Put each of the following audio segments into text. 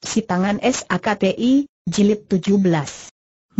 Si tangan SAKTI, jilid 17.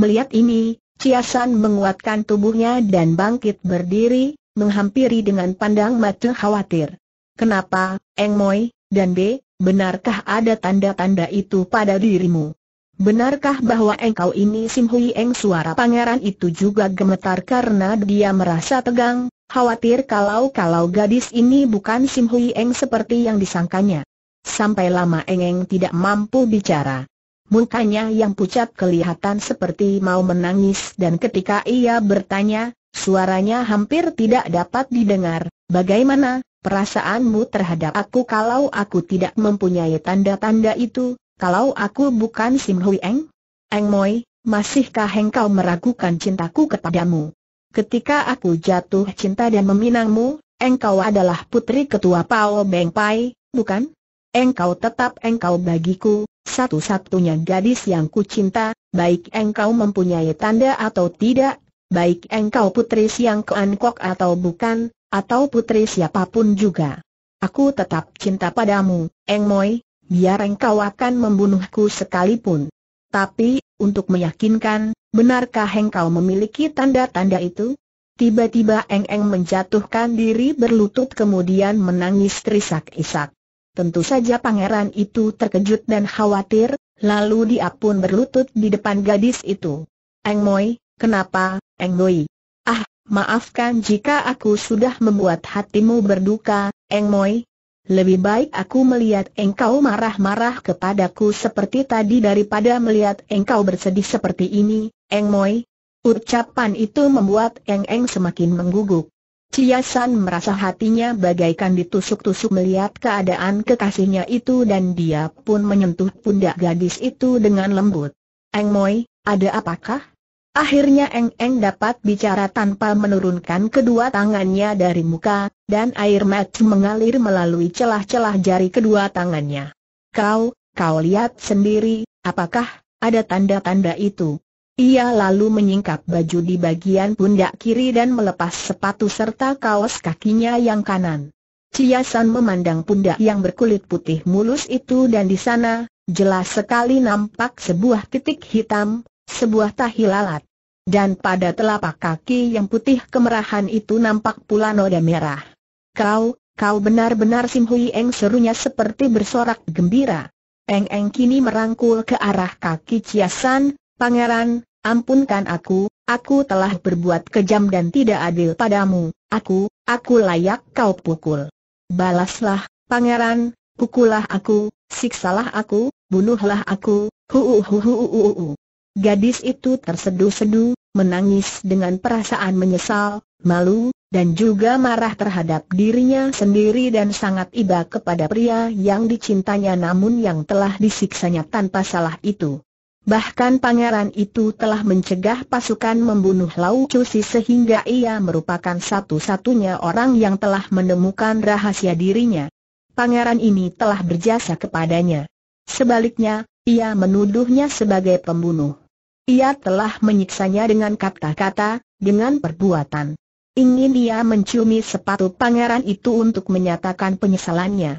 Melihat ini, Ciasan menguatkan tubuhnya dan bangkit berdiri, menghampiri dengan pandang mata khawatir. Kenapa, Eng Moi, dan B, benarkah ada tanda-tanda itu pada dirimu? Benarkah bahwa engkau ini Sim Hui Eng suara pangeran itu juga gemetar karena dia merasa tegang, khawatir kalau-kalau gadis ini bukan Sim Hui Eng seperti yang disangkanya. Sampai lama Engeng tidak mampu bicara. Mukanya yang pucat kelihatan seperti mau menangis dan ketika ia bertanya, suaranya hampir tidak dapat didengar. Bagaimana perasaanmu terhadap aku kalau aku tidak mempunyai tanda-tanda itu, kalau aku bukan Sim Hui Eng? Eng Moi, masihkah engkau meragukan cintaku kepadamu? Ketika aku jatuh cinta dan meminangmu, engkau adalah putri ketua Pao Beng Pai, bukan? Engkau tetap engkau bagiku, satu-satunya gadis yang kucinta, baik engkau mempunyai tanda atau tidak, baik engkau putri siang keankok atau bukan, atau putri siapapun juga. Aku tetap cinta padamu, Eng Moi, biar engkau akan membunuhku sekalipun. Tapi, untuk meyakinkan, benarkah engkau memiliki tanda-tanda itu? Tiba-tiba Eng Eng menjatuhkan diri berlutut kemudian menangis terisak-isak. Tentu saja pangeran itu terkejut dan khawatir, lalu dia pun berlutut di depan gadis itu. Eng Moi, kenapa, Eng Moi? Ah, maafkan jika aku sudah membuat hatimu berduka, Eng Moi. Lebih baik aku melihat engkau marah-marah kepadaku seperti tadi daripada melihat engkau bersedih seperti ini, Eng Moi. Ucapan itu membuat Eng Eng semakin mengguguk. Ciasan merasa hatinya bagaikan ditusuk-tusuk melihat keadaan kekasihnya itu dan dia pun menyentuh pundak gadis itu dengan lembut. Eng Moi, ada apakah? Akhirnya Eng Eng dapat bicara tanpa menurunkan kedua tangannya dari muka, dan air mata mengalir melalui celah-celah jari kedua tangannya. Kau, kau lihat sendiri, apakah ada tanda-tanda itu? Ia lalu menyingkap baju di bagian pundak kiri dan melepas sepatu serta kaos kakinya yang kanan. Ciasan memandang pundak yang berkulit putih mulus itu dan di sana, jelas sekali nampak sebuah titik hitam, sebuah tahi lalat. Dan pada telapak kaki yang putih kemerahan itu nampak pula noda merah. Kau, kau benar-benar Sim Hui Eng serunya seperti bersorak gembira. Eng Eng kini merangkul ke arah kaki Ciasan, Pangeran, Ampunkan aku, aku telah berbuat kejam dan tidak adil padamu, aku, aku layak kau pukul. Balaslah, pangeran, pukullah aku, siksalah aku, bunuhlah aku, huuhuhuhuhuhu. Gadis itu terseduh-seduh, menangis dengan perasaan menyesal, malu, dan juga marah terhadap dirinya sendiri dan sangat iba kepada pria yang dicintanya namun yang telah disiksanya tanpa salah itu. Bahkan pangeran itu telah mencegah pasukan membunuh Lau Cusi sehingga ia merupakan satu-satunya orang yang telah menemukan rahasia dirinya. Pangeran ini telah berjasa kepadanya. Sebaliknya, ia menuduhnya sebagai pembunuh. Ia telah menyiksanya dengan kata-kata, dengan perbuatan. Ingin ia menciumi sepatu pangeran itu untuk menyatakan penyesalannya.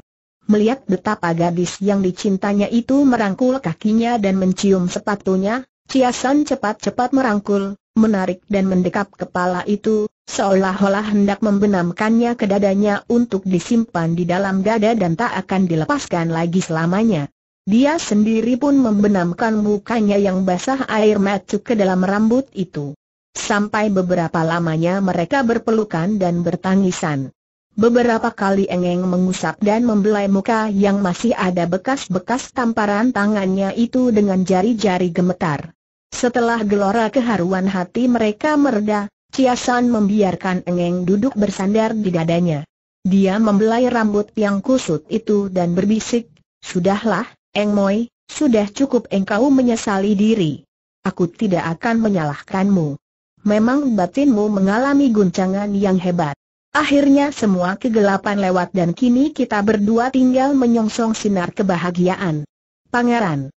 Melihat betapa gadis yang dicintanya itu merangkul kakinya dan mencium sepatunya, Ciasan cepat-cepat merangkul, menarik dan mendekap kepala itu, seolah-olah hendak membenamkannya ke dadanya untuk disimpan di dalam dada dan tak akan dilepaskan lagi selamanya. Dia sendiri pun membenamkan mukanya yang basah air mata ke dalam rambut itu. Sampai beberapa lamanya mereka berpelukan dan bertangisan. Beberapa kali Engeng mengusap dan membelai muka yang masih ada bekas-bekas tamparan tangannya itu dengan jari-jari gemetar. Setelah gelora keharuan hati mereka mereda, Ciasan membiarkan Engeng duduk bersandar di dadanya. Dia membelai rambut yang kusut itu dan berbisik, Sudahlah, Eng Moi, sudah cukup engkau menyesali diri. Aku tidak akan menyalahkanmu. Memang batinmu mengalami guncangan yang hebat. Akhirnya semua kegelapan lewat dan kini kita berdua tinggal menyongsong sinar kebahagiaan. Pangeran.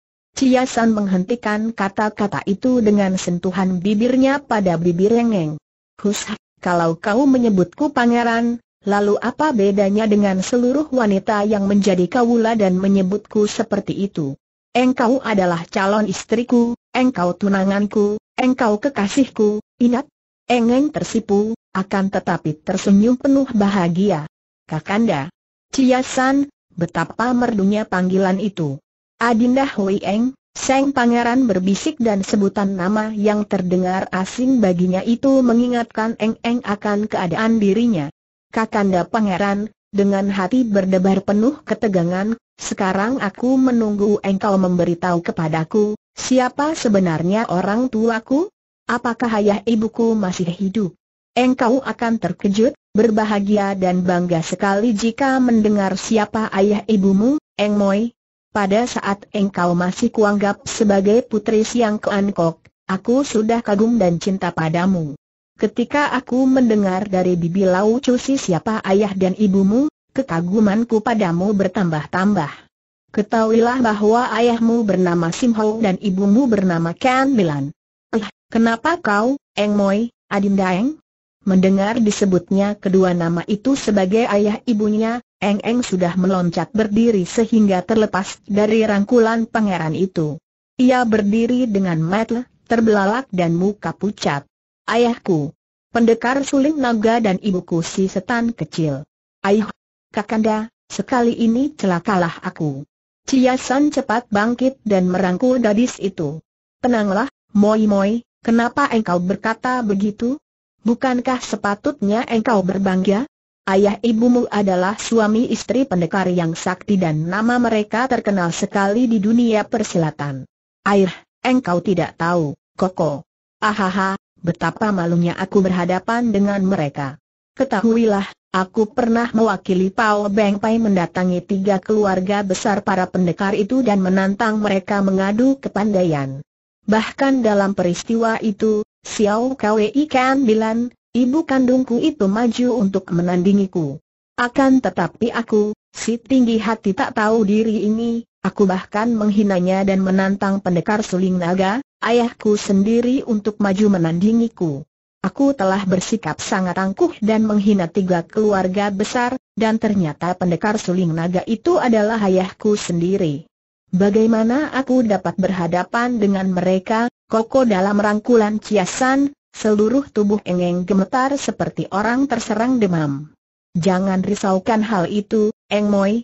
San menghentikan kata-kata itu dengan sentuhan bibirnya pada bibir Rengeng. Hus, kalau kau menyebutku pangeran, lalu apa bedanya dengan seluruh wanita yang menjadi kawula dan menyebutku seperti itu? Engkau adalah calon istriku, engkau tunanganku, engkau kekasihku, ingat? Engeng tersipu, akan tetapi tersenyum penuh bahagia. Kakanda, Ciasan, betapa merdunya panggilan itu. Adinda Hui Eng, Seng Pangeran berbisik dan sebutan nama yang terdengar asing baginya itu mengingatkan Eng Eng akan keadaan dirinya. Kakanda Pangeran, dengan hati berdebar penuh ketegangan, sekarang aku menunggu engkau memberitahu kepadaku, siapa sebenarnya orang tuaku? Apakah ayah ibuku masih hidup? engkau akan terkejut, berbahagia dan bangga sekali jika mendengar siapa ayah ibumu, Eng Moi. Pada saat engkau masih kuanggap sebagai putri Siang keankok, aku sudah kagum dan cinta padamu. Ketika aku mendengar dari bibi Lau Cusi siapa ayah dan ibumu, kekagumanku padamu bertambah-tambah. Ketahuilah bahwa ayahmu bernama Sim Ho dan ibumu bernama Kan Bilan. Eh, ah, kenapa kau, Eng Moi, Adinda Eng? Mendengar disebutnya kedua nama itu sebagai ayah ibunya, Eng Eng sudah meloncat berdiri sehingga terlepas dari rangkulan pangeran itu. Ia berdiri dengan mata terbelalak dan muka pucat. Ayahku, pendekar suling naga dan ibuku si setan kecil. Ayah, kakanda, sekali ini celakalah aku. Ciasan cepat bangkit dan merangkul gadis itu. Tenanglah, Moi Moi, kenapa engkau berkata begitu? Bukankah sepatutnya engkau berbangga? Ayah ibumu adalah suami istri pendekar yang sakti dan nama mereka terkenal sekali di dunia persilatan. Air, engkau tidak tahu, Koko. Ahaha, betapa malunya aku berhadapan dengan mereka. Ketahuilah, aku pernah mewakili Pao Beng Pai mendatangi tiga keluarga besar para pendekar itu dan menantang mereka mengadu kepandaian. Bahkan dalam peristiwa itu, Xiao Kwei Kan Bilan, ibu kandungku itu maju untuk menandingiku. Akan tetapi aku, si tinggi hati tak tahu diri ini, aku bahkan menghinanya dan menantang pendekar suling naga, ayahku sendiri untuk maju menandingiku. Aku telah bersikap sangat angkuh dan menghina tiga keluarga besar, dan ternyata pendekar suling naga itu adalah ayahku sendiri. Bagaimana aku dapat berhadapan dengan mereka, Koko dalam rangkulan ciasan, seluruh tubuh Engeng gemetar seperti orang terserang demam. Jangan risaukan hal itu, Eng Moi.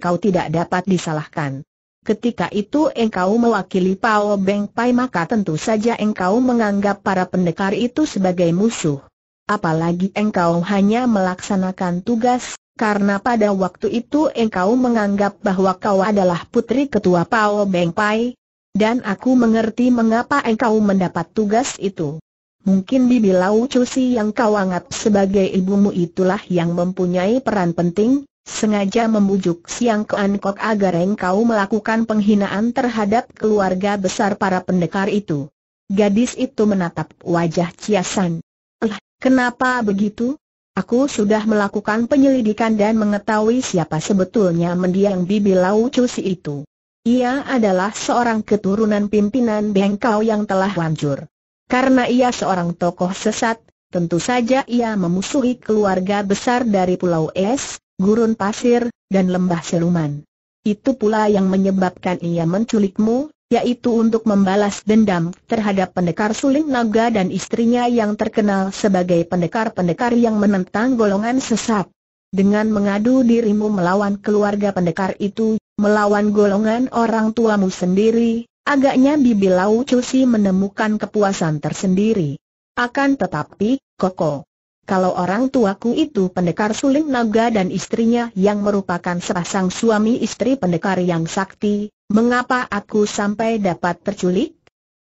kau tidak dapat disalahkan. Ketika itu engkau mewakili Pao Beng Pai maka tentu saja engkau menganggap para pendekar itu sebagai musuh. Apalagi engkau hanya melaksanakan tugas, karena pada waktu itu engkau menganggap bahwa kau adalah putri ketua Pao Beng Pai, dan aku mengerti mengapa engkau mendapat tugas itu. Mungkin Bibi Lau Cusi yang kau anggap sebagai ibumu itulah yang mempunyai peran penting, sengaja membujuk Siang ke Kok agar engkau melakukan penghinaan terhadap keluarga besar para pendekar itu. Gadis itu menatap wajah Ciasan. Lah, kenapa begitu? Aku sudah melakukan penyelidikan dan mengetahui siapa sebetulnya mendiang Bibi Lau Cusi itu. Ia adalah seorang keturunan pimpinan Bengkau yang telah hancur. Karena ia seorang tokoh sesat, tentu saja ia memusuhi keluarga besar dari Pulau Es, Gurun Pasir, dan Lembah Seluman. Itu pula yang menyebabkan ia menculikmu, yaitu untuk membalas dendam terhadap pendekar suling naga dan istrinya yang terkenal sebagai pendekar-pendekar yang menentang golongan sesat dengan mengadu dirimu melawan keluarga pendekar itu, melawan golongan orang tuamu sendiri, agaknya Bibi Lau Cusi menemukan kepuasan tersendiri. Akan tetapi, Koko, kalau orang tuaku itu pendekar suling naga dan istrinya yang merupakan sepasang suami istri pendekar yang sakti, mengapa aku sampai dapat terculik?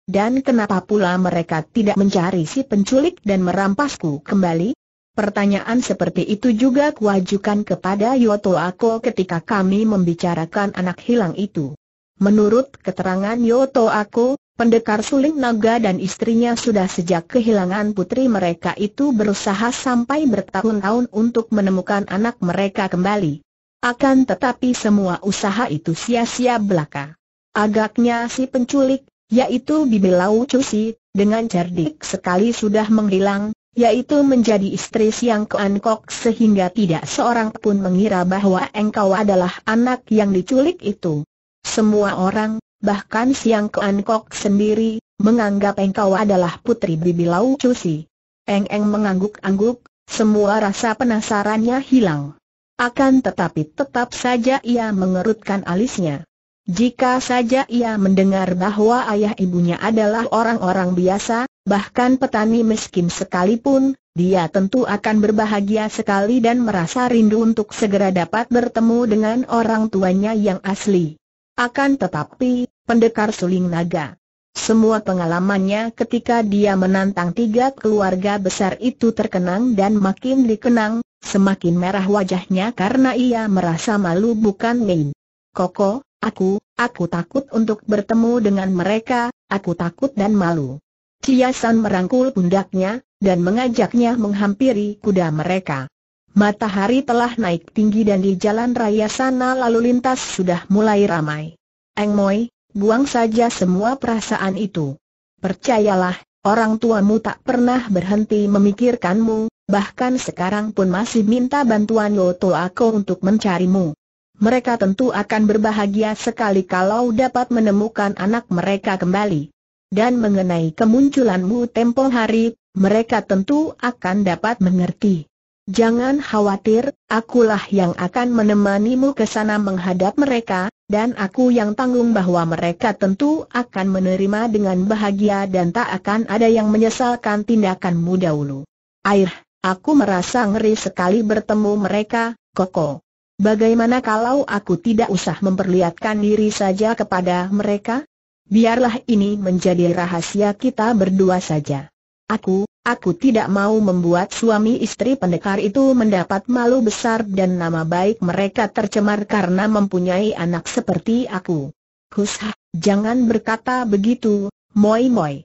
Dan kenapa pula mereka tidak mencari si penculik dan merampasku kembali? Pertanyaan seperti itu juga kuajukan kepada Yoto Ako ketika kami membicarakan anak hilang itu. Menurut keterangan Yoto Ako, pendekar suling naga dan istrinya sudah sejak kehilangan putri mereka itu berusaha sampai bertahun-tahun untuk menemukan anak mereka kembali. Akan tetapi semua usaha itu sia-sia belaka. Agaknya si penculik, yaitu Bibi Lau Cusi, dengan cerdik sekali sudah menghilang, yaitu menjadi istri Siang keankok Kok sehingga tidak seorang pun mengira bahwa engkau adalah anak yang diculik itu. Semua orang, bahkan Siang keankok Kok sendiri, menganggap engkau adalah putri Bibi Lau Cusi. Eng Eng mengangguk-angguk, semua rasa penasarannya hilang. Akan tetapi tetap saja ia mengerutkan alisnya. Jika saja ia mendengar bahwa ayah ibunya adalah orang-orang biasa, bahkan petani miskin sekalipun, dia tentu akan berbahagia sekali dan merasa rindu untuk segera dapat bertemu dengan orang tuanya yang asli. Akan tetapi, pendekar suling naga. Semua pengalamannya ketika dia menantang tiga keluarga besar itu terkenang dan makin dikenang, semakin merah wajahnya karena ia merasa malu bukan main. Koko, aku, aku takut untuk bertemu dengan mereka, aku takut dan malu. Kiasan merangkul pundaknya, dan mengajaknya menghampiri kuda mereka. Matahari telah naik tinggi dan di jalan raya sana lalu lintas sudah mulai ramai. Eng Moi, buang saja semua perasaan itu. Percayalah, orang tuamu tak pernah berhenti memikirkanmu, bahkan sekarang pun masih minta bantuan Loto Ako untuk mencarimu. Mereka tentu akan berbahagia sekali kalau dapat menemukan anak mereka kembali dan mengenai kemunculanmu tempo hari, mereka tentu akan dapat mengerti. Jangan khawatir, akulah yang akan menemanimu ke sana menghadap mereka, dan aku yang tanggung bahwa mereka tentu akan menerima dengan bahagia dan tak akan ada yang menyesalkan tindakanmu dahulu. Air, aku merasa ngeri sekali bertemu mereka, Koko. Bagaimana kalau aku tidak usah memperlihatkan diri saja kepada mereka? biarlah ini menjadi rahasia kita berdua saja. Aku, aku tidak mau membuat suami istri pendekar itu mendapat malu besar dan nama baik mereka tercemar karena mempunyai anak seperti aku. Kusha, jangan berkata begitu, moi moi.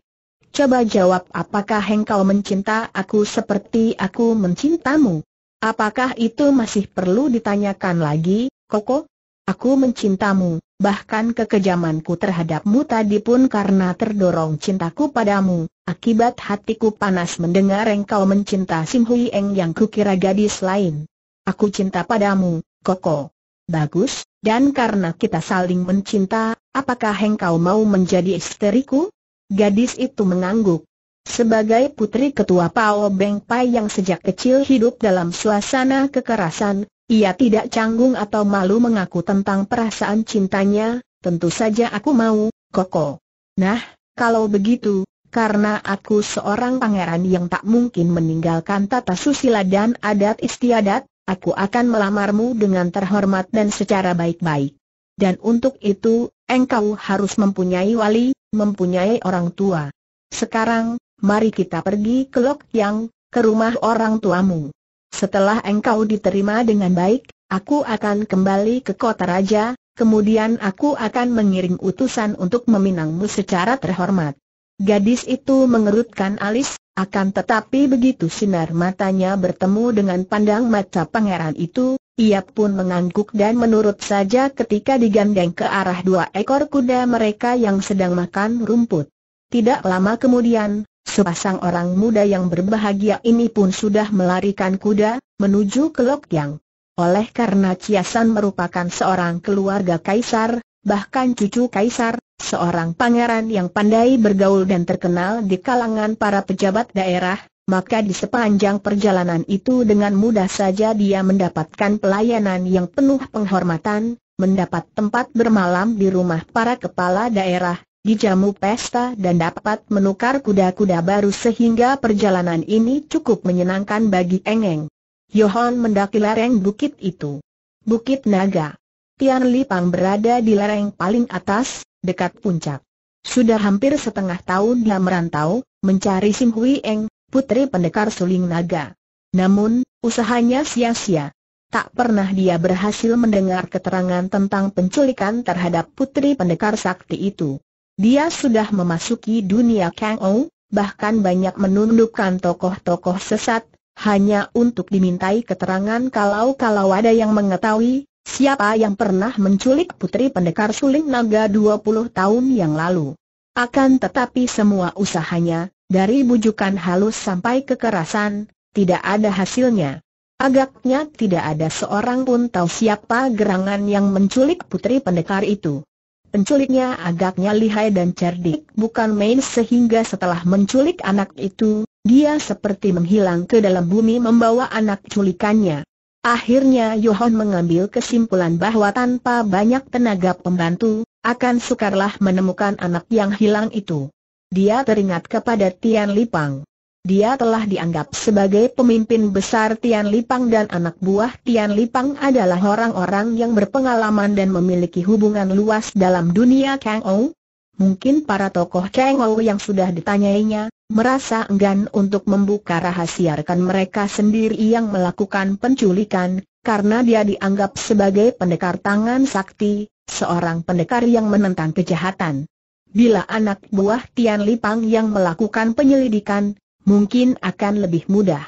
Coba jawab apakah engkau mencinta aku seperti aku mencintamu? Apakah itu masih perlu ditanyakan lagi, Koko? Aku mencintamu, bahkan kekejamanku terhadapmu tadi pun karena terdorong cintaku padamu, akibat hatiku panas mendengar engkau mencinta Sim Hui Eng yang kukira gadis lain. Aku cinta padamu, Koko. Bagus, dan karena kita saling mencinta, apakah engkau mau menjadi istriku? Gadis itu mengangguk. Sebagai putri ketua Pao Beng Pai yang sejak kecil hidup dalam suasana kekerasan, ia tidak canggung atau malu mengaku tentang perasaan cintanya, tentu saja aku mau, Koko. Nah, kalau begitu, karena aku seorang pangeran yang tak mungkin meninggalkan tata susila dan adat istiadat, aku akan melamarmu dengan terhormat dan secara baik-baik. Dan untuk itu, engkau harus mempunyai wali, mempunyai orang tua. Sekarang, mari kita pergi ke Lok Yang, ke rumah orang tuamu. Setelah engkau diterima dengan baik, aku akan kembali ke kota raja, kemudian aku akan mengiring utusan untuk meminangmu secara terhormat. Gadis itu mengerutkan alis, akan tetapi begitu sinar matanya bertemu dengan pandang mata pangeran itu, ia pun mengangguk dan menurut saja ketika digandeng ke arah dua ekor kuda mereka yang sedang makan rumput. Tidak lama kemudian, Sepasang orang muda yang berbahagia ini pun sudah melarikan kuda, menuju ke Lokyang. Oleh karena Ciasan merupakan seorang keluarga kaisar, bahkan cucu kaisar, seorang pangeran yang pandai bergaul dan terkenal di kalangan para pejabat daerah, maka di sepanjang perjalanan itu dengan mudah saja dia mendapatkan pelayanan yang penuh penghormatan, mendapat tempat bermalam di rumah para kepala daerah, dijamu pesta dan dapat menukar kuda-kuda baru sehingga perjalanan ini cukup menyenangkan bagi Engeng. Yohan mendaki lereng bukit itu. Bukit Naga. Tian Lipang berada di lereng paling atas, dekat puncak. Sudah hampir setengah tahun dia merantau, mencari Sim Hui Eng, putri pendekar suling naga. Namun, usahanya sia-sia. Tak pernah dia berhasil mendengar keterangan tentang penculikan terhadap putri pendekar sakti itu. Dia sudah memasuki dunia Kang Ou, bahkan banyak menundukkan tokoh-tokoh sesat, hanya untuk dimintai keterangan kalau-kalau ada yang mengetahui, siapa yang pernah menculik putri pendekar suling naga 20 tahun yang lalu. Akan tetapi semua usahanya, dari bujukan halus sampai kekerasan, tidak ada hasilnya. Agaknya tidak ada seorang pun tahu siapa gerangan yang menculik putri pendekar itu. Penculiknya agaknya lihai dan cerdik, bukan main sehingga setelah menculik anak itu, dia seperti menghilang ke dalam bumi membawa anak culikannya. Akhirnya Yohon mengambil kesimpulan bahwa tanpa banyak tenaga pembantu, akan sukarlah menemukan anak yang hilang itu. Dia teringat kepada Tian Lipang. Dia telah dianggap sebagai pemimpin besar Tian Lipang dan anak buah Tian Lipang adalah orang-orang yang berpengalaman dan memiliki hubungan luas dalam dunia Kang Ou. Mungkin para tokoh Kang Ou yang sudah ditanyainya, merasa enggan untuk membuka rahasia rekan mereka sendiri yang melakukan penculikan, karena dia dianggap sebagai pendekar tangan sakti, seorang pendekar yang menentang kejahatan. Bila anak buah Tian Lipang yang melakukan penyelidikan, mungkin akan lebih mudah.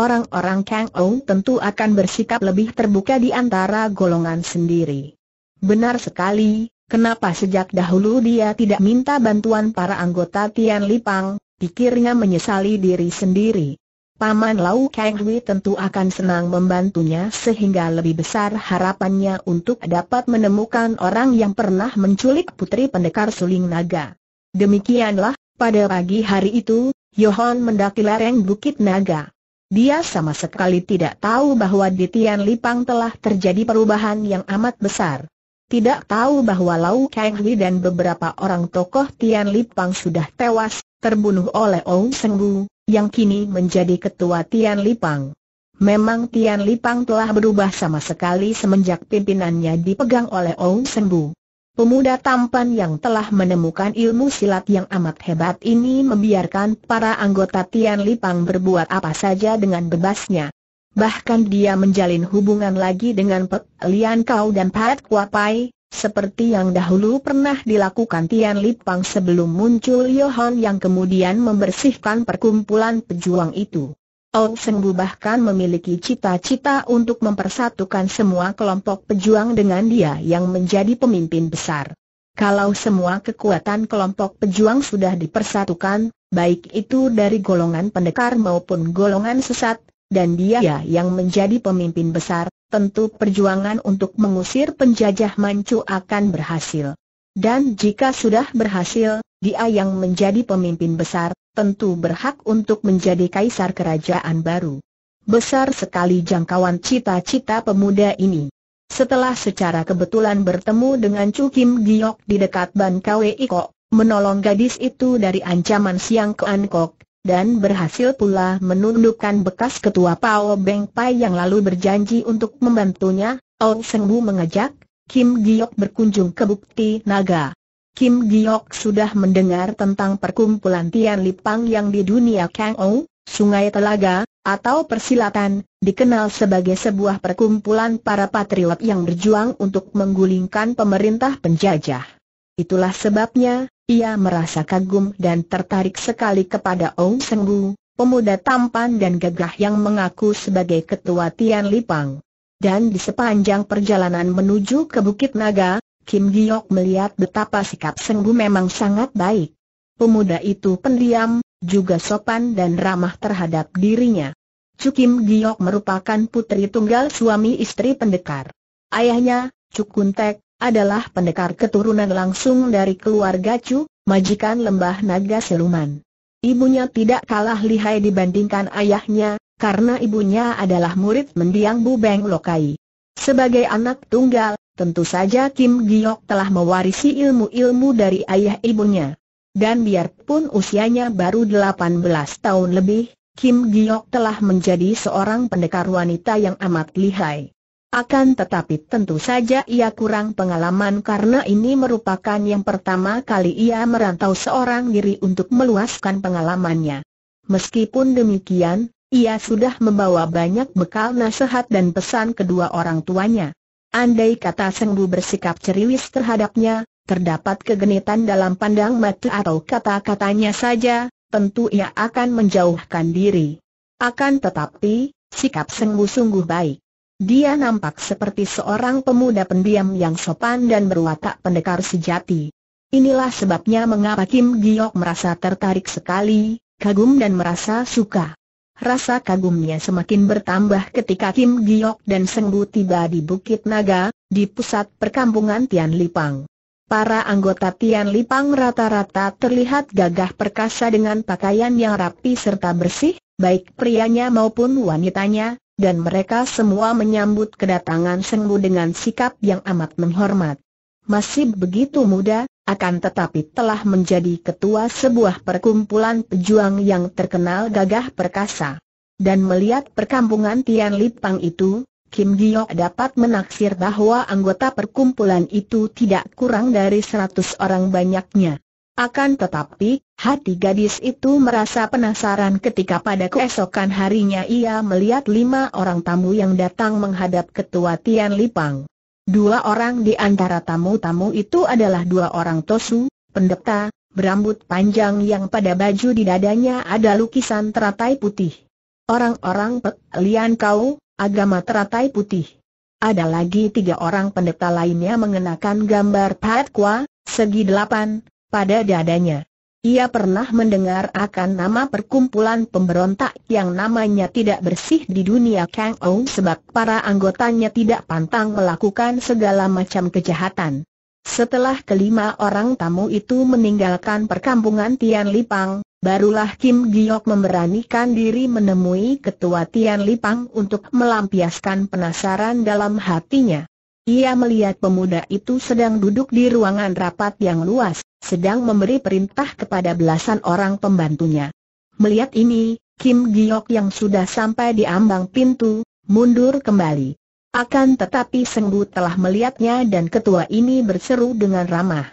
Orang-orang Kang Ou tentu akan bersikap lebih terbuka di antara golongan sendiri. Benar sekali, kenapa sejak dahulu dia tidak minta bantuan para anggota Tian Lipang, pikirnya menyesali diri sendiri. Paman Lau Kang Hui tentu akan senang membantunya sehingga lebih besar harapannya untuk dapat menemukan orang yang pernah menculik putri pendekar suling naga. Demikianlah, pada pagi hari itu, Yohan mendaki lereng Bukit Naga. Dia sama sekali tidak tahu bahwa di Tian Lipang telah terjadi perubahan yang amat besar. Tidak tahu bahwa Lau Kang Hui dan beberapa orang tokoh Tian Lipang sudah tewas, terbunuh oleh Ong Seng Bu, yang kini menjadi ketua Tian Lipang. Memang Tian Lipang telah berubah sama sekali semenjak pimpinannya dipegang oleh Ong Seng Bu. Pemuda tampan yang telah menemukan ilmu silat yang amat hebat ini membiarkan para anggota Tian Lipang berbuat apa saja dengan bebasnya. Bahkan dia menjalin hubungan lagi dengan Pek Lian Kau dan Pat Kuapai, seperti yang dahulu pernah dilakukan Tian Lipang sebelum muncul Yohan yang kemudian membersihkan perkumpulan pejuang itu. Aung Senbu bahkan memiliki cita-cita untuk mempersatukan semua kelompok pejuang dengan dia yang menjadi pemimpin besar. Kalau semua kekuatan kelompok pejuang sudah dipersatukan, baik itu dari golongan pendekar maupun golongan sesat, dan dia yang menjadi pemimpin besar, tentu perjuangan untuk mengusir penjajah mancu akan berhasil. Dan jika sudah berhasil, dia yang menjadi pemimpin besar, tentu berhak untuk menjadi kaisar kerajaan baru. Besar sekali jangkauan cita-cita pemuda ini. Setelah secara kebetulan bertemu dengan Chu Kim Giok di dekat Ban Kwei Kok, menolong gadis itu dari ancaman Siang Ke Kok, dan berhasil pula menundukkan bekas ketua Pao Beng Pai yang lalu berjanji untuk membantunya, Ong Seng Bu mengajak, Kim Giok berkunjung ke Bukti Naga. Kim Giok sudah mendengar tentang perkumpulan Tian Lipang yang di dunia Kang Ou, Sungai Telaga, atau persilatan, dikenal sebagai sebuah perkumpulan para patriot yang berjuang untuk menggulingkan pemerintah penjajah. Itulah sebabnya, ia merasa kagum dan tertarik sekali kepada Ong Senggu, pemuda tampan dan gagah yang mengaku sebagai ketua Tian Lipang. Dan di sepanjang perjalanan menuju ke Bukit Naga, Kim Giok melihat betapa sikap Senggu memang sangat baik. Pemuda itu pendiam, juga sopan dan ramah terhadap dirinya. Cuk Kim Giok merupakan putri tunggal suami istri pendekar. Ayahnya, Cuk Kuntek, adalah pendekar keturunan langsung dari keluarga Cu, majikan lembah naga siluman. Ibunya tidak kalah lihai dibandingkan ayahnya, karena ibunya adalah murid mendiang Bu Beng Lokai. Sebagai anak tunggal, Tentu saja Kim Giok telah mewarisi ilmu-ilmu dari ayah ibunya. Dan biarpun usianya baru 18 tahun lebih, Kim Giok telah menjadi seorang pendekar wanita yang amat lihai. Akan tetapi tentu saja ia kurang pengalaman karena ini merupakan yang pertama kali ia merantau seorang diri untuk meluaskan pengalamannya. Meskipun demikian, ia sudah membawa banyak bekal nasihat dan pesan kedua orang tuanya. Andai kata Sengbu bersikap ceriwis terhadapnya, terdapat kegenitan dalam pandang mata atau kata-katanya saja, tentu ia akan menjauhkan diri. Akan tetapi, sikap Sengbu sungguh baik. Dia nampak seperti seorang pemuda pendiam yang sopan dan berwatak pendekar sejati. Inilah sebabnya mengapa Kim Giok merasa tertarik sekali, kagum dan merasa suka. Rasa kagumnya semakin bertambah ketika Kim Giok dan Seng tiba di Bukit Naga, di pusat perkampungan Tian Lipang. Para anggota Tian Lipang rata-rata terlihat gagah perkasa dengan pakaian yang rapi serta bersih, baik prianya maupun wanitanya, dan mereka semua menyambut kedatangan Seng dengan sikap yang amat menghormat. Masih begitu muda, akan tetapi telah menjadi ketua sebuah perkumpulan pejuang yang terkenal gagah perkasa. Dan melihat perkampungan Tian Lipang itu, Kim Giok dapat menaksir bahwa anggota perkumpulan itu tidak kurang dari seratus orang banyaknya. Akan tetapi, hati gadis itu merasa penasaran ketika pada keesokan harinya ia melihat lima orang tamu yang datang menghadap ketua Tian Lipang. Dua orang di antara tamu-tamu itu adalah dua orang tosu, pendeta, berambut panjang yang pada baju di dadanya ada lukisan teratai putih. Orang-orang pelian kau, agama teratai putih. Ada lagi tiga orang pendeta lainnya mengenakan gambar padqua segi delapan, pada dadanya. Ia pernah mendengar akan nama perkumpulan pemberontak yang namanya tidak bersih di dunia Kang Ou sebab para anggotanya tidak pantang melakukan segala macam kejahatan. Setelah kelima orang tamu itu meninggalkan perkampungan Tian Lipang, barulah Kim Giok memberanikan diri menemui ketua Tian Lipang untuk melampiaskan penasaran dalam hatinya. Ia melihat pemuda itu sedang duduk di ruangan rapat yang luas, sedang memberi perintah kepada belasan orang pembantunya. Melihat ini, Kim Giok yang sudah sampai di ambang pintu, mundur kembali. Akan tetapi Senggu telah melihatnya dan ketua ini berseru dengan ramah.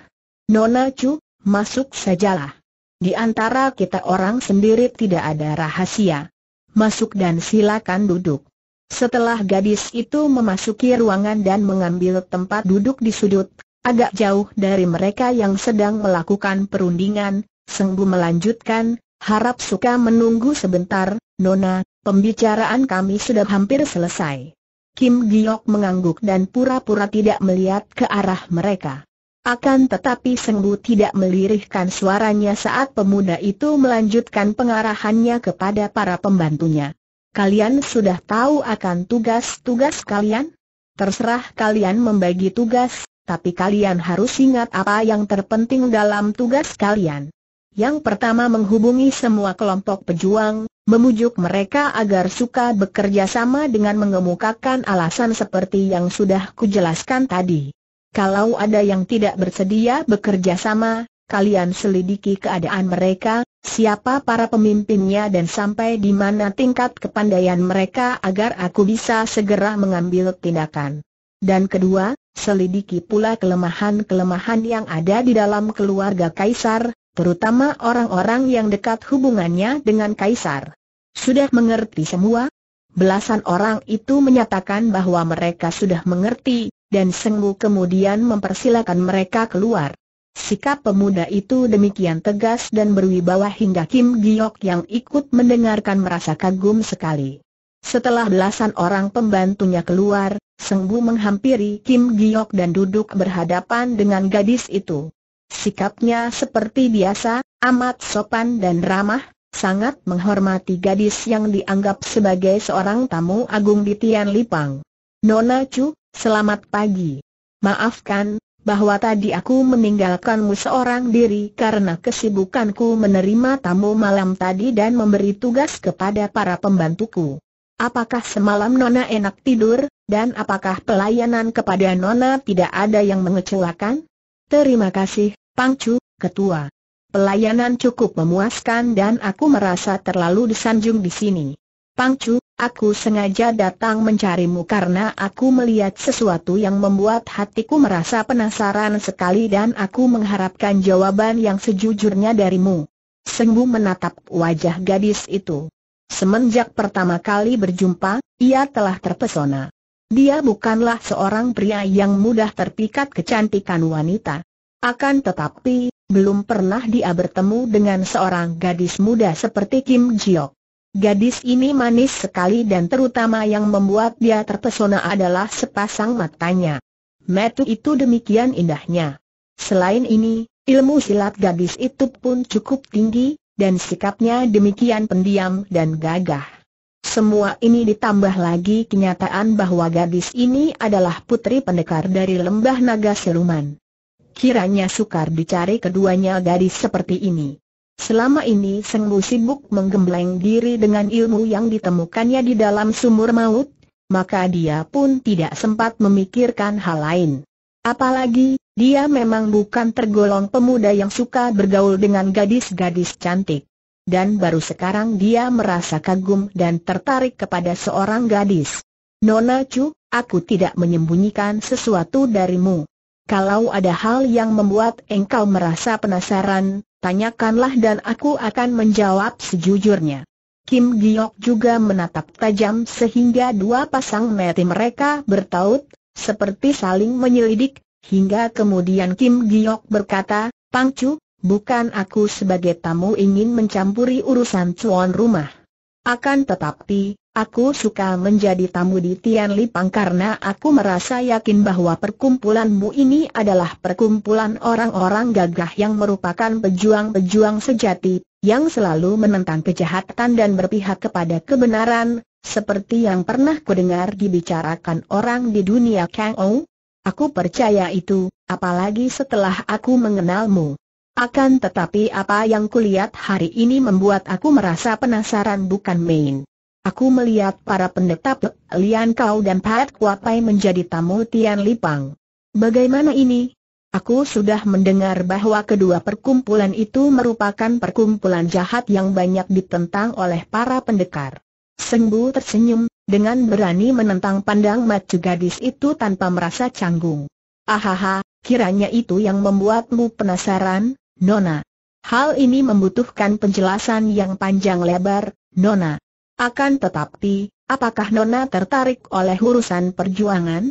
Nona Chu, masuk sajalah. Di antara kita orang sendiri tidak ada rahasia. Masuk dan silakan duduk. Setelah gadis itu memasuki ruangan dan mengambil tempat duduk di sudut, agak jauh dari mereka yang sedang melakukan perundingan, Senggu melanjutkan, harap suka menunggu sebentar, Nona, pembicaraan kami sudah hampir selesai. Kim Giok mengangguk dan pura-pura tidak melihat ke arah mereka. Akan tetapi Senggu tidak melirihkan suaranya saat pemuda itu melanjutkan pengarahannya kepada para pembantunya. Kalian sudah tahu akan tugas-tugas kalian? Terserah kalian membagi tugas, tapi kalian harus ingat apa yang terpenting dalam tugas kalian. Yang pertama menghubungi semua kelompok pejuang, memujuk mereka agar suka bekerja sama dengan mengemukakan alasan seperti yang sudah kujelaskan tadi. Kalau ada yang tidak bersedia bekerja sama, kalian selidiki keadaan mereka, siapa para pemimpinnya dan sampai di mana tingkat kepandaian mereka agar aku bisa segera mengambil tindakan. Dan kedua, selidiki pula kelemahan-kelemahan yang ada di dalam keluarga Kaisar, terutama orang-orang yang dekat hubungannya dengan Kaisar. Sudah mengerti semua? Belasan orang itu menyatakan bahwa mereka sudah mengerti, dan Senggu kemudian mempersilakan mereka keluar. Sikap pemuda itu demikian tegas dan berwibawa hingga Kim Giok yang ikut mendengarkan merasa kagum sekali. Setelah belasan orang pembantunya keluar, Sengbu menghampiri Kim Giok dan duduk berhadapan dengan gadis itu. Sikapnya seperti biasa, amat sopan dan ramah, sangat menghormati gadis yang dianggap sebagai seorang tamu agung di Tian Lipang. Nona Chu, selamat pagi. Maafkan, bahwa tadi aku meninggalkanmu seorang diri karena kesibukanku menerima tamu malam tadi dan memberi tugas kepada para pembantuku. Apakah semalam Nona enak tidur, dan apakah pelayanan kepada Nona tidak ada yang mengecewakan? Terima kasih, Pangcu, Ketua. Pelayanan cukup memuaskan dan aku merasa terlalu disanjung di sini. Pangcu, Aku sengaja datang mencarimu karena aku melihat sesuatu yang membuat hatiku merasa penasaran sekali dan aku mengharapkan jawaban yang sejujurnya darimu. Sengbu menatap wajah gadis itu. Semenjak pertama kali berjumpa, ia telah terpesona. Dia bukanlah seorang pria yang mudah terpikat kecantikan wanita. Akan tetapi, belum pernah dia bertemu dengan seorang gadis muda seperti Kim Jiok. Gadis ini manis sekali dan terutama yang membuat dia terpesona adalah sepasang matanya. Metu itu demikian indahnya. Selain ini, ilmu silat gadis itu pun cukup tinggi, dan sikapnya demikian pendiam dan gagah. Semua ini ditambah lagi kenyataan bahwa gadis ini adalah putri pendekar dari lembah naga Seluman. Kiranya sukar dicari keduanya gadis seperti ini. Selama ini Sengmu sibuk menggembleng diri dengan ilmu yang ditemukannya di dalam sumur maut, maka dia pun tidak sempat memikirkan hal lain. Apalagi, dia memang bukan tergolong pemuda yang suka bergaul dengan gadis-gadis cantik. Dan baru sekarang dia merasa kagum dan tertarik kepada seorang gadis. Nona Chu, aku tidak menyembunyikan sesuatu darimu. Kalau ada hal yang membuat engkau merasa penasaran, tanyakanlah dan aku akan menjawab sejujurnya. Kim Giok juga menatap tajam sehingga dua pasang mata mereka bertaut, seperti saling menyelidik, hingga kemudian Kim Giok berkata, Pangcu, bukan aku sebagai tamu ingin mencampuri urusan Cuan rumah. Akan tetapi, Aku suka menjadi tamu di Tian Lipang karena aku merasa yakin bahwa perkumpulanmu ini adalah perkumpulan orang-orang gagah yang merupakan pejuang-pejuang sejati, yang selalu menentang kejahatan dan berpihak kepada kebenaran, seperti yang pernah kudengar dibicarakan orang di dunia Kang Ou. Aku percaya itu, apalagi setelah aku mengenalmu. Akan tetapi apa yang kulihat hari ini membuat aku merasa penasaran bukan main. Aku melihat para pendeta Lian Kau dan Pat Kuapai menjadi tamu Tian Lipang. Bagaimana ini? Aku sudah mendengar bahwa kedua perkumpulan itu merupakan perkumpulan jahat yang banyak ditentang oleh para pendekar. Sengbu tersenyum, dengan berani menentang pandang macu gadis itu tanpa merasa canggung. Ahaha, kiranya itu yang membuatmu penasaran, Nona. Hal ini membutuhkan penjelasan yang panjang lebar, Nona. Akan tetapi, apakah Nona tertarik oleh urusan perjuangan?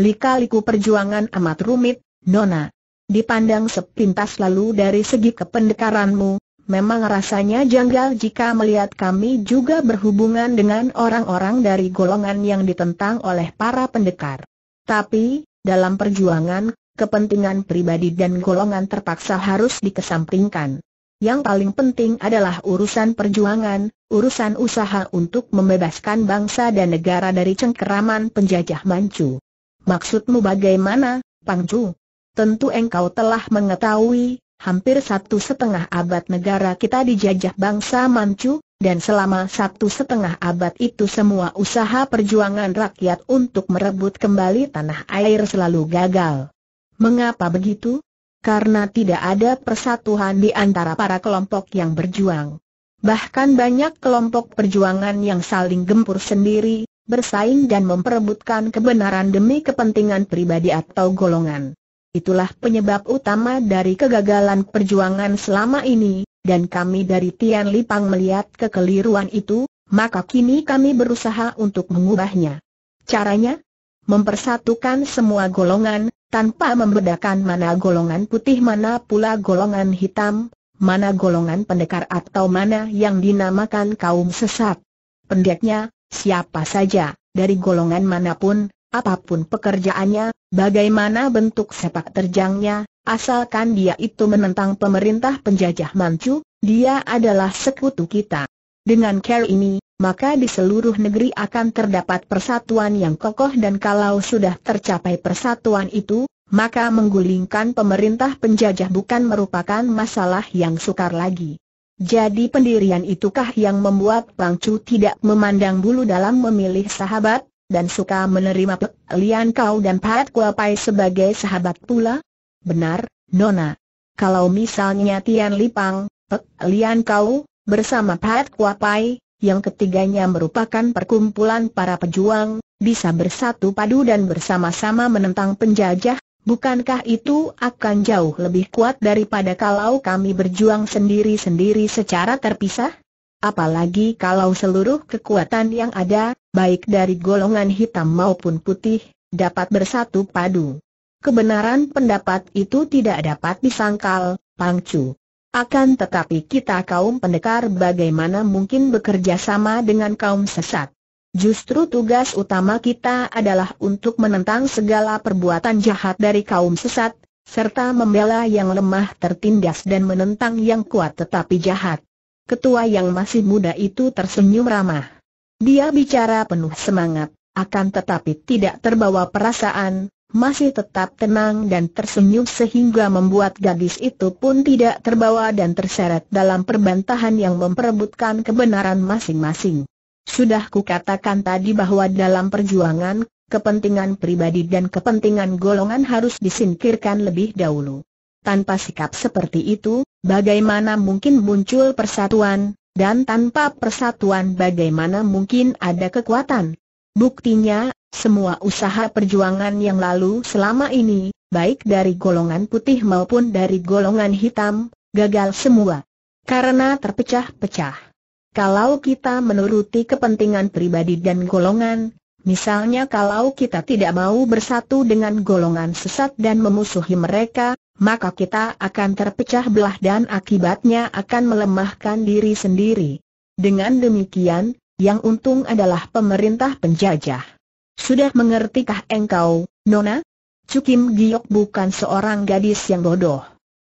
Lika-liku perjuangan amat rumit, Nona. Dipandang sepintas lalu dari segi kependekaranmu, memang rasanya janggal jika melihat kami juga berhubungan dengan orang-orang dari golongan yang ditentang oleh para pendekar. Tapi, dalam perjuangan, kepentingan pribadi dan golongan terpaksa harus dikesampingkan. Yang paling penting adalah urusan perjuangan, urusan usaha untuk membebaskan bangsa dan negara dari cengkeraman penjajah Manchu. Maksudmu bagaimana, Pangcu? Tentu engkau telah mengetahui, hampir satu setengah abad negara kita dijajah bangsa Manchu, dan selama satu setengah abad itu semua usaha perjuangan rakyat untuk merebut kembali tanah air selalu gagal. Mengapa begitu? Karena tidak ada persatuan di antara para kelompok yang berjuang. Bahkan banyak kelompok perjuangan yang saling gempur sendiri, bersaing dan memperebutkan kebenaran demi kepentingan pribadi atau golongan. Itulah penyebab utama dari kegagalan perjuangan selama ini, dan kami dari Tian Lipang melihat kekeliruan itu, maka kini kami berusaha untuk mengubahnya. Caranya? Mempersatukan semua golongan, tanpa membedakan mana golongan putih mana pula golongan hitam, mana golongan pendekar atau mana yang dinamakan kaum sesat. Pendeknya, siapa saja, dari golongan manapun, apapun pekerjaannya, bagaimana bentuk sepak terjangnya, asalkan dia itu menentang pemerintah penjajah Manchu, dia adalah sekutu kita. Dengan care ini, maka di seluruh negeri akan terdapat persatuan yang kokoh dan kalau sudah tercapai persatuan itu, maka menggulingkan pemerintah penjajah bukan merupakan masalah yang sukar lagi. Jadi pendirian itukah yang membuat Chu tidak memandang bulu dalam memilih sahabat, dan suka menerima Pek Lian Kau dan Pat Kuapai sebagai sahabat pula? Benar, Nona. Kalau misalnya Tian Lipang, Pek Lian Kau, bersama Pat Kuapai, yang ketiganya merupakan perkumpulan para pejuang, bisa bersatu padu dan bersama-sama menentang penjajah, Bukankah itu akan jauh lebih kuat daripada kalau kami berjuang sendiri-sendiri secara terpisah? Apalagi kalau seluruh kekuatan yang ada, baik dari golongan hitam maupun putih, dapat bersatu padu. Kebenaran pendapat itu tidak dapat disangkal, Pangcu. Akan tetapi kita kaum pendekar bagaimana mungkin bekerja sama dengan kaum sesat? Justru tugas utama kita adalah untuk menentang segala perbuatan jahat dari kaum sesat, serta membela yang lemah tertindas dan menentang yang kuat tetapi jahat. Ketua yang masih muda itu tersenyum ramah. Dia bicara penuh semangat, akan tetapi tidak terbawa perasaan, masih tetap tenang dan tersenyum sehingga membuat gadis itu pun tidak terbawa dan terseret dalam perbantahan yang memperebutkan kebenaran masing-masing. Sudah kukatakan tadi bahwa dalam perjuangan, kepentingan pribadi dan kepentingan golongan harus disingkirkan lebih dahulu. Tanpa sikap seperti itu, bagaimana mungkin muncul persatuan, dan tanpa persatuan bagaimana mungkin ada kekuatan? Buktinya, semua usaha perjuangan yang lalu selama ini, baik dari golongan putih maupun dari golongan hitam, gagal semua. Karena terpecah-pecah. Kalau kita menuruti kepentingan pribadi dan golongan, misalnya kalau kita tidak mau bersatu dengan golongan sesat dan memusuhi mereka, maka kita akan terpecah belah dan akibatnya akan melemahkan diri sendiri. Dengan demikian, yang untung adalah pemerintah penjajah. Sudah mengertikah engkau, Nona? Cukim Giok bukan seorang gadis yang bodoh.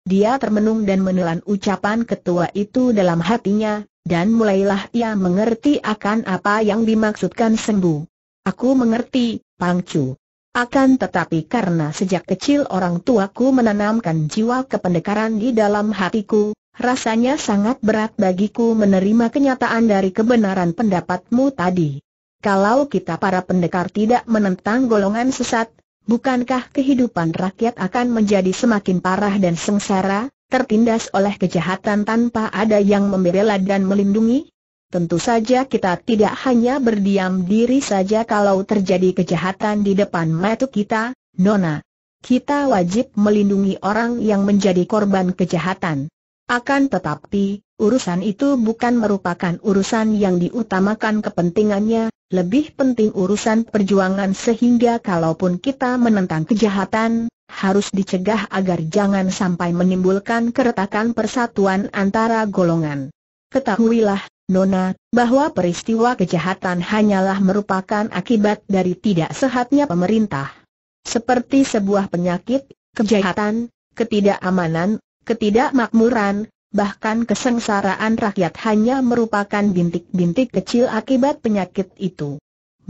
Dia termenung dan menelan ucapan ketua itu dalam hatinya, dan mulailah ia mengerti akan apa yang dimaksudkan sembu. Aku mengerti, Pangcu. Akan tetapi karena sejak kecil orang tuaku menanamkan jiwa kependekaran di dalam hatiku, rasanya sangat berat bagiku menerima kenyataan dari kebenaran pendapatmu tadi. Kalau kita para pendekar tidak menentang golongan sesat, bukankah kehidupan rakyat akan menjadi semakin parah dan sengsara? tertindas oleh kejahatan tanpa ada yang membela dan melindungi? Tentu saja kita tidak hanya berdiam diri saja kalau terjadi kejahatan di depan mata kita, Nona. Kita wajib melindungi orang yang menjadi korban kejahatan. Akan tetapi, urusan itu bukan merupakan urusan yang diutamakan kepentingannya, lebih penting urusan perjuangan sehingga kalaupun kita menentang kejahatan, harus dicegah agar jangan sampai menimbulkan keretakan persatuan antara golongan. Ketahuilah, Nona, bahwa peristiwa kejahatan hanyalah merupakan akibat dari tidak sehatnya pemerintah. Seperti sebuah penyakit, kejahatan, ketidakamanan, ketidakmakmuran, bahkan kesengsaraan rakyat hanya merupakan bintik-bintik kecil akibat penyakit itu.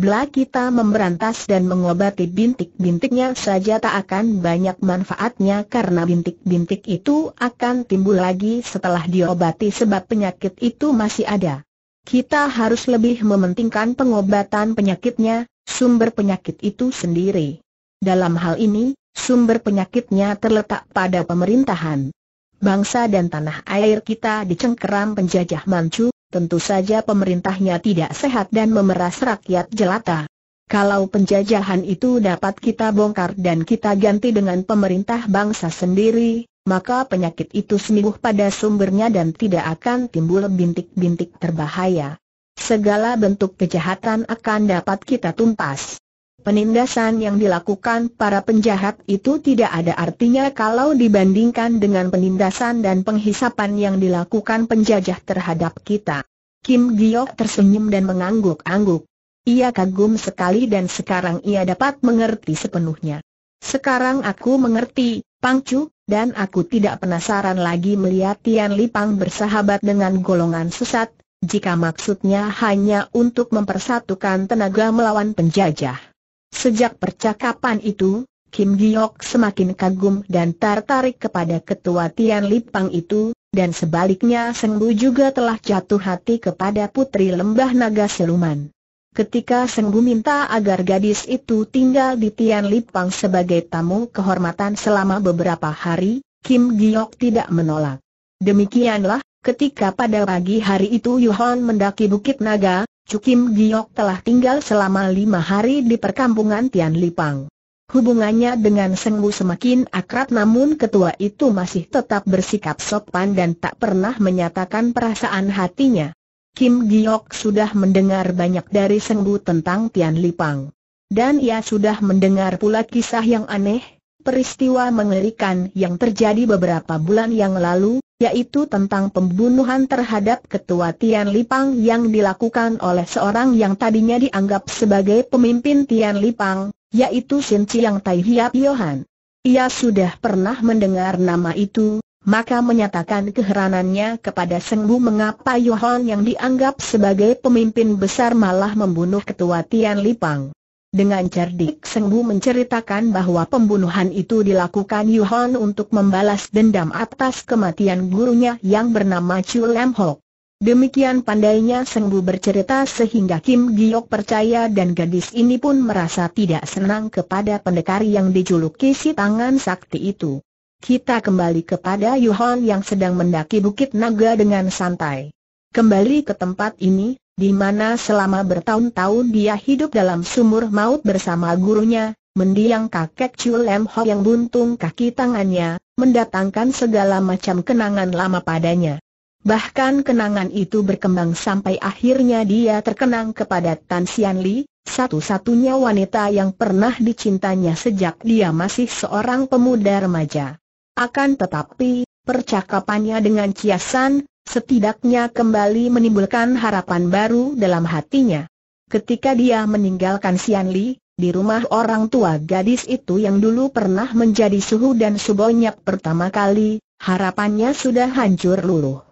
Bila kita memberantas dan mengobati bintik-bintiknya saja tak akan banyak manfaatnya karena bintik-bintik itu akan timbul lagi setelah diobati sebab penyakit itu masih ada. Kita harus lebih mementingkan pengobatan penyakitnya, sumber penyakit itu sendiri. Dalam hal ini, sumber penyakitnya terletak pada pemerintahan. Bangsa dan tanah air kita dicengkeram penjajah Manchu, tentu saja pemerintahnya tidak sehat dan memeras rakyat jelata. Kalau penjajahan itu dapat kita bongkar dan kita ganti dengan pemerintah bangsa sendiri, maka penyakit itu sembuh pada sumbernya dan tidak akan timbul bintik-bintik terbahaya. Segala bentuk kejahatan akan dapat kita tumpas. Penindasan yang dilakukan para penjahat itu tidak ada artinya kalau dibandingkan dengan penindasan dan penghisapan yang dilakukan penjajah terhadap kita. Kim Giok tersenyum dan mengangguk-angguk. Ia kagum sekali dan sekarang ia dapat mengerti sepenuhnya. Sekarang aku mengerti, Pangcu, dan aku tidak penasaran lagi melihat Tian Lipang bersahabat dengan golongan sesat, jika maksudnya hanya untuk mempersatukan tenaga melawan penjajah. Sejak percakapan itu, Kim Giok semakin kagum dan tertarik kepada ketua Tian Lipang itu, dan sebaliknya Seng Bu juga telah jatuh hati kepada putri lembah naga Seluman. Ketika Seng Bu minta agar gadis itu tinggal di Tian Lipang sebagai tamu kehormatan selama beberapa hari, Kim Giok tidak menolak. Demikianlah, ketika pada pagi hari itu Yuhon mendaki Bukit Naga, Cukim Giok telah tinggal selama lima hari di perkampungan Tian Lipang. Hubungannya dengan Sengwu semakin akrab namun ketua itu masih tetap bersikap sopan dan tak pernah menyatakan perasaan hatinya. Kim Giok sudah mendengar banyak dari Sengwu tentang Tian Lipang. Dan ia sudah mendengar pula kisah yang aneh, peristiwa mengerikan yang terjadi beberapa bulan yang lalu, yaitu tentang pembunuhan terhadap ketua Tian Lipang yang dilakukan oleh seorang yang tadinya dianggap sebagai pemimpin Tian Lipang, yaitu Sin Chiang Tai Hiap Yohan. Ia sudah pernah mendengar nama itu, maka menyatakan keheranannya kepada Sengbu mengapa Yohan yang dianggap sebagai pemimpin besar malah membunuh ketua Tian Lipang. Dengan cerdik Sengbu menceritakan bahwa pembunuhan itu dilakukan Yuhon untuk membalas dendam atas kematian gurunya yang bernama Chu Lam Ho. Demikian pandainya Sengbu bercerita sehingga Kim Giok percaya dan gadis ini pun merasa tidak senang kepada pendekar yang dijuluki si tangan sakti itu. Kita kembali kepada Yuhon yang sedang mendaki Bukit Naga dengan santai. Kembali ke tempat ini, di mana selama bertahun-tahun dia hidup dalam sumur maut bersama gurunya, mendiang kakek Chu Lem Ho yang buntung kaki tangannya, mendatangkan segala macam kenangan lama padanya. Bahkan kenangan itu berkembang sampai akhirnya dia terkenang kepada Tan Xian Li, satu-satunya wanita yang pernah dicintanya sejak dia masih seorang pemuda remaja. Akan tetapi, percakapannya dengan Chia San setidaknya kembali menimbulkan harapan baru dalam hatinya. Ketika dia meninggalkan Sian Li, di rumah orang tua gadis itu yang dulu pernah menjadi suhu dan subonyak pertama kali, harapannya sudah hancur luluh.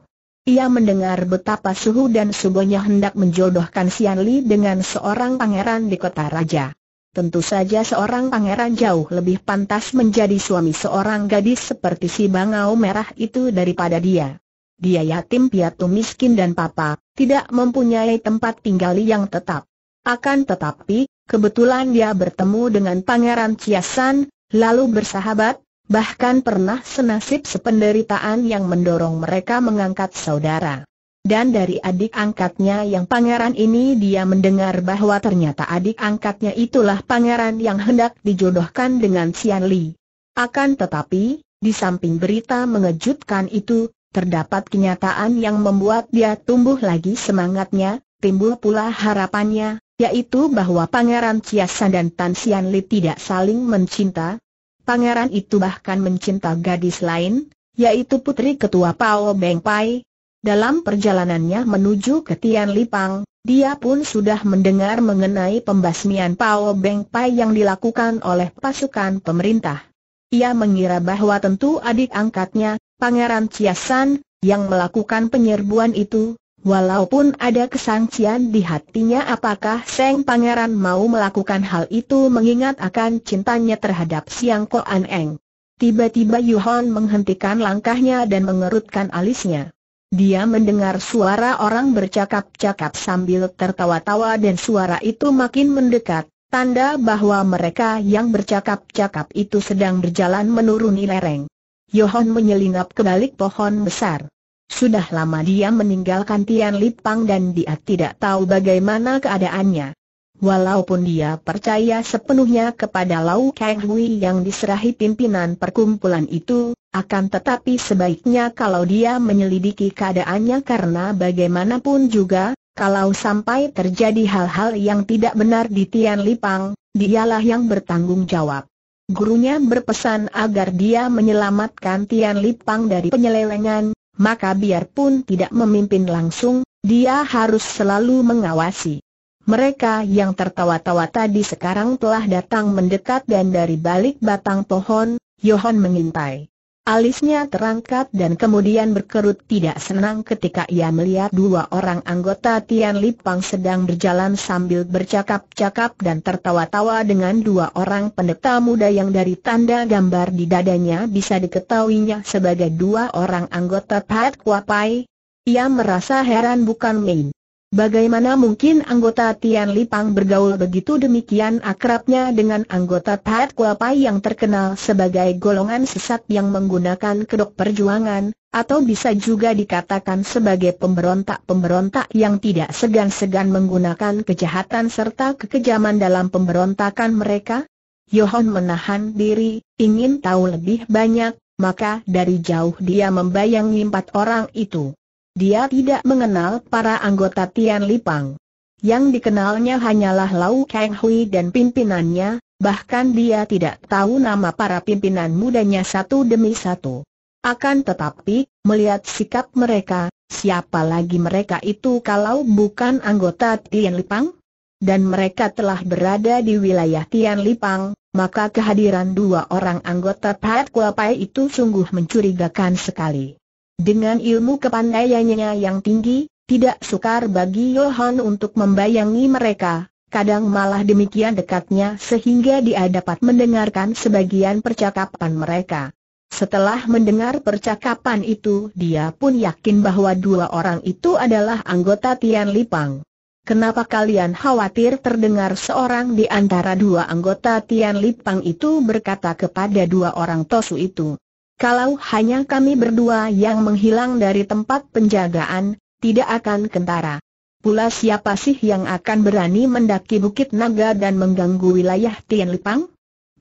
Ia mendengar betapa suhu dan subonya hendak menjodohkan Sian Li dengan seorang pangeran di kota raja. Tentu saja seorang pangeran jauh lebih pantas menjadi suami seorang gadis seperti si bangau merah itu daripada dia. Dia yatim piatu miskin dan papa, tidak mempunyai tempat tinggal yang tetap. Akan tetapi, kebetulan dia bertemu dengan Pangeran Ciasan, lalu bersahabat, bahkan pernah senasib sependeritaan yang mendorong mereka mengangkat saudara. Dan dari adik angkatnya yang pangeran ini dia mendengar bahwa ternyata adik angkatnya itulah pangeran yang hendak dijodohkan dengan Xian Li. Akan tetapi, di samping berita mengejutkan itu, Terdapat kenyataan yang membuat dia tumbuh lagi semangatnya, timbul pula harapannya, yaitu bahwa Pangeran Ciasan dan Tan Sian Li tidak saling mencinta. Pangeran itu bahkan mencinta gadis lain, yaitu putri ketua Pao Beng Pai. Dalam perjalanannya menuju ke Tian Lipang, dia pun sudah mendengar mengenai pembasmian Pao Beng Pai yang dilakukan oleh pasukan pemerintah. Ia mengira bahwa tentu adik angkatnya, Pangeran Ciasan, yang melakukan penyerbuan itu, Walaupun ada kesangsian di hatinya apakah Seng Pangeran mau melakukan hal itu mengingat akan cintanya terhadap Siang Ko An Eng. Tiba-tiba Yuhon menghentikan langkahnya dan mengerutkan alisnya. Dia mendengar suara orang bercakap-cakap sambil tertawa-tawa dan suara itu makin mendekat, tanda bahwa mereka yang bercakap-cakap itu sedang berjalan menuruni lereng. Yohon menyelinap ke balik pohon besar. Sudah lama dia meninggalkan Tian Lipang dan dia tidak tahu bagaimana keadaannya. Walaupun dia percaya sepenuhnya kepada Lau Kang Hui yang diserahi pimpinan perkumpulan itu, akan tetapi sebaiknya kalau dia menyelidiki keadaannya karena bagaimanapun juga, kalau sampai terjadi hal-hal yang tidak benar di Tian Lipang, dialah yang bertanggung jawab gurunya berpesan agar dia menyelamatkan Tian Lipang dari penyelewengan, maka biarpun tidak memimpin langsung, dia harus selalu mengawasi. Mereka yang tertawa-tawa tadi sekarang telah datang mendekat dan dari balik batang pohon, Yohan mengintai. Alisnya terangkat dan kemudian berkerut tidak senang ketika ia melihat dua orang anggota Tian Lipang sedang berjalan sambil bercakap-cakap dan tertawa-tawa dengan dua orang pendeta muda yang dari tanda gambar di dadanya bisa diketahuinya sebagai dua orang anggota Pat Kuapai. Ia merasa heran bukan main. Bagaimana mungkin anggota Tian Lipang bergaul begitu demikian akrabnya dengan anggota Pat Kuapai yang terkenal sebagai golongan sesat yang menggunakan kedok perjuangan, atau bisa juga dikatakan sebagai pemberontak-pemberontak yang tidak segan-segan menggunakan kejahatan serta kekejaman dalam pemberontakan mereka? Yohon menahan diri, ingin tahu lebih banyak, maka dari jauh dia membayangi empat orang itu. Dia tidak mengenal para anggota Tian Lipang. Yang dikenalnya hanyalah Lau Kang Hui dan pimpinannya, bahkan dia tidak tahu nama para pimpinan mudanya satu demi satu. Akan tetapi, melihat sikap mereka, siapa lagi mereka itu kalau bukan anggota Tian Lipang? Dan mereka telah berada di wilayah Tian Lipang, maka kehadiran dua orang anggota Pat Kuapai itu sungguh mencurigakan sekali. Dengan ilmu kepandaiannya yang tinggi, tidak sukar bagi Johan untuk membayangi mereka. Kadang malah demikian dekatnya sehingga dia dapat mendengarkan sebagian percakapan mereka. Setelah mendengar percakapan itu dia pun yakin bahwa dua orang itu adalah anggota Tian Lipang. Kenapa kalian khawatir terdengar seorang di antara dua anggota Tian Lipang itu berkata kepada dua orang Tosu itu? Kalau hanya kami berdua yang menghilang dari tempat penjagaan, tidak akan kentara. Pula siapa sih yang akan berani mendaki Bukit Naga dan mengganggu wilayah Tian Lipang?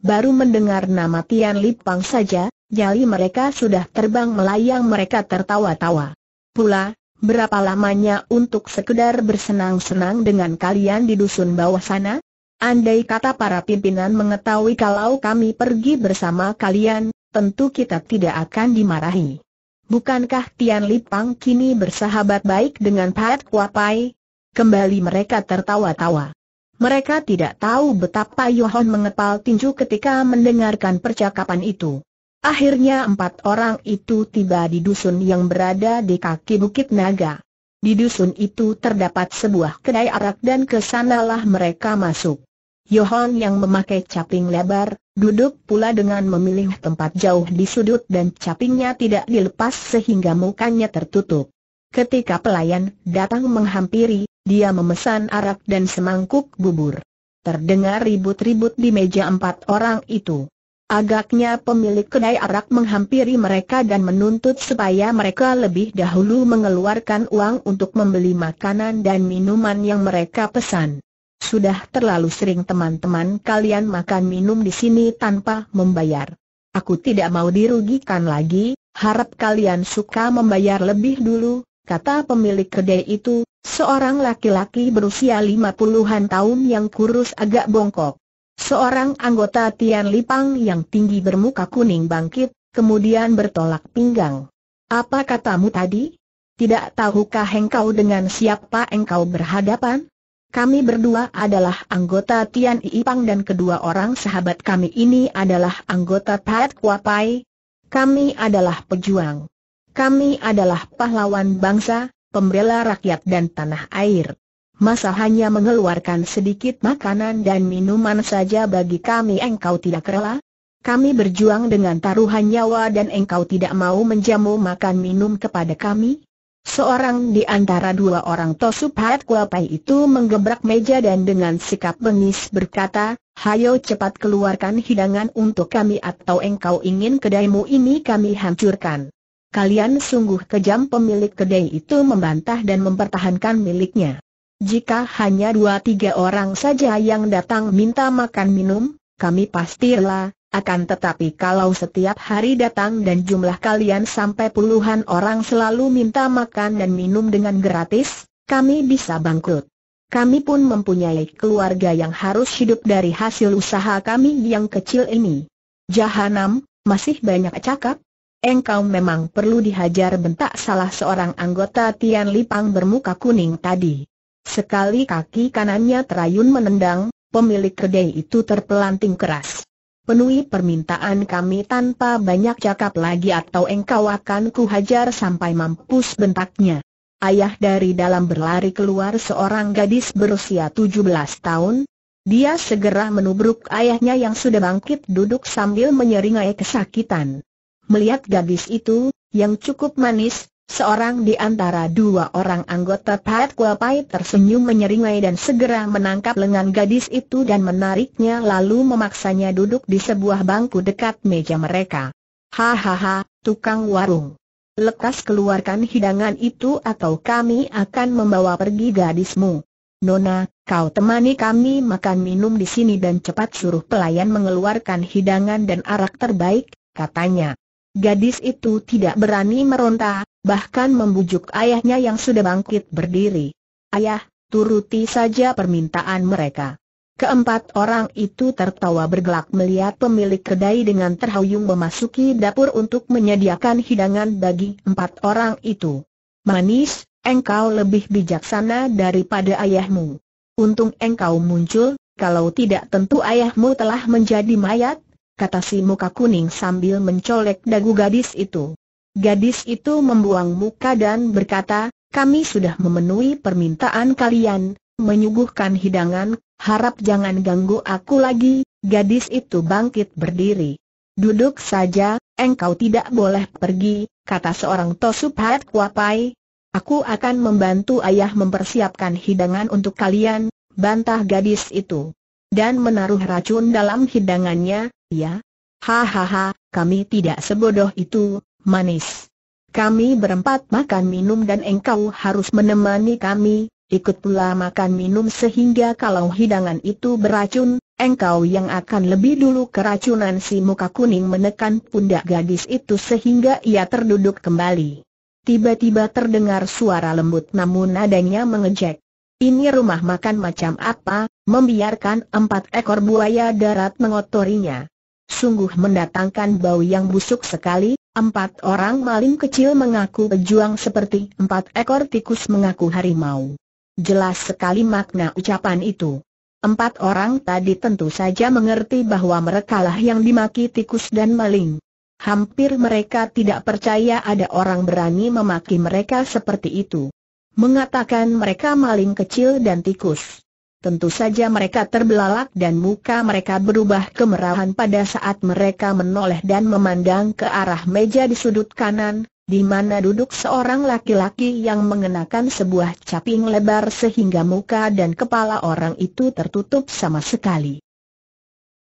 Baru mendengar nama Tian Lipang saja, nyali mereka sudah terbang melayang mereka tertawa-tawa. Pula, berapa lamanya untuk sekedar bersenang-senang dengan kalian di dusun bawah sana? Andai kata para pimpinan mengetahui kalau kami pergi bersama kalian, tentu kita tidak akan dimarahi. Bukankah Tian Lipang kini bersahabat baik dengan Pat Kuapai? Kembali mereka tertawa-tawa. Mereka tidak tahu betapa Yohon mengepal tinju ketika mendengarkan percakapan itu. Akhirnya empat orang itu tiba di dusun yang berada di kaki Bukit Naga. Di dusun itu terdapat sebuah kedai arak dan kesanalah mereka masuk. Yohan yang memakai caping lebar, duduk pula dengan memilih tempat jauh di sudut dan capingnya tidak dilepas sehingga mukanya tertutup. Ketika pelayan datang menghampiri, dia memesan arak dan semangkuk bubur. Terdengar ribut-ribut di meja empat orang itu. Agaknya pemilik kedai arak menghampiri mereka dan menuntut supaya mereka lebih dahulu mengeluarkan uang untuk membeli makanan dan minuman yang mereka pesan. Sudah terlalu sering teman-teman kalian makan minum di sini tanpa membayar. Aku tidak mau dirugikan lagi, harap kalian suka membayar lebih dulu, kata pemilik kedai itu, seorang laki-laki berusia lima puluhan tahun yang kurus agak bongkok. Seorang anggota Tian Lipang yang tinggi bermuka kuning bangkit, kemudian bertolak pinggang. Apa katamu tadi? Tidak tahukah engkau dengan siapa engkau berhadapan? Kami berdua adalah anggota Tian Ipang dan kedua orang sahabat kami ini adalah anggota Pat Kuapai. Kami adalah pejuang. Kami adalah pahlawan bangsa, pembela rakyat dan tanah air. Masa hanya mengeluarkan sedikit makanan dan minuman saja bagi kami engkau tidak rela? Kami berjuang dengan taruhan nyawa dan engkau tidak mau menjamu makan minum kepada kami? Seorang di antara dua orang Hat Kuapai itu menggebrak meja dan dengan sikap bengis berkata, Hayo cepat keluarkan hidangan untuk kami atau engkau ingin kedaimu ini kami hancurkan. Kalian sungguh kejam pemilik kedai itu membantah dan mempertahankan miliknya. Jika hanya dua tiga orang saja yang datang minta makan minum, kami pastilah akan tetapi kalau setiap hari datang dan jumlah kalian sampai puluhan orang selalu minta makan dan minum dengan gratis, kami bisa bangkrut. Kami pun mempunyai keluarga yang harus hidup dari hasil usaha kami yang kecil ini. Jahanam, masih banyak cakap? Engkau memang perlu dihajar bentak salah seorang anggota Tian Lipang bermuka kuning tadi. Sekali kaki kanannya terayun menendang, pemilik kedai itu terpelanting keras penuhi permintaan kami tanpa banyak cakap lagi atau engkau akan kuhajar sampai mampus bentaknya. Ayah dari dalam berlari keluar seorang gadis berusia 17 tahun. Dia segera menubruk ayahnya yang sudah bangkit duduk sambil menyeringai kesakitan. Melihat gadis itu, yang cukup manis, Seorang di antara dua orang anggota Pat Kuapai tersenyum menyeringai dan segera menangkap lengan gadis itu dan menariknya lalu memaksanya duduk di sebuah bangku dekat meja mereka. Hahaha, tukang warung. Lekas keluarkan hidangan itu atau kami akan membawa pergi gadismu. Nona, kau temani kami makan minum di sini dan cepat suruh pelayan mengeluarkan hidangan dan arak terbaik, katanya. Gadis itu tidak berani meronta, bahkan membujuk ayahnya yang sudah bangkit berdiri. Ayah, turuti saja permintaan mereka. Keempat orang itu tertawa bergelak melihat pemilik kedai dengan terhuyung memasuki dapur untuk menyediakan hidangan bagi empat orang itu. Manis, engkau lebih bijaksana daripada ayahmu. Untung engkau muncul, kalau tidak tentu ayahmu telah menjadi mayat, kata si muka kuning sambil mencolek dagu gadis itu. Gadis itu membuang muka dan berkata, kami sudah memenuhi permintaan kalian, menyuguhkan hidangan, harap jangan ganggu aku lagi, gadis itu bangkit berdiri. Duduk saja, engkau tidak boleh pergi, kata seorang Tosu Kuapai. Aku akan membantu ayah mempersiapkan hidangan untuk kalian, bantah gadis itu dan menaruh racun dalam hidangannya, ya? Hahaha, kami tidak sebodoh itu, manis. Kami berempat makan minum dan engkau harus menemani kami, ikut pula makan minum sehingga kalau hidangan itu beracun, engkau yang akan lebih dulu keracunan si muka kuning menekan pundak gadis itu sehingga ia terduduk kembali. Tiba-tiba terdengar suara lembut namun nadanya mengejek. Ini rumah makan macam apa, membiarkan empat ekor buaya darat mengotorinya. Sungguh mendatangkan bau yang busuk sekali, empat orang maling kecil mengaku pejuang seperti empat ekor tikus mengaku harimau. Jelas sekali makna ucapan itu. Empat orang tadi tentu saja mengerti bahwa merekalah yang dimaki tikus dan maling. Hampir mereka tidak percaya ada orang berani memaki mereka seperti itu mengatakan mereka maling kecil dan tikus. Tentu saja mereka terbelalak dan muka mereka berubah kemerahan pada saat mereka menoleh dan memandang ke arah meja di sudut kanan, di mana duduk seorang laki-laki yang mengenakan sebuah caping lebar sehingga muka dan kepala orang itu tertutup sama sekali.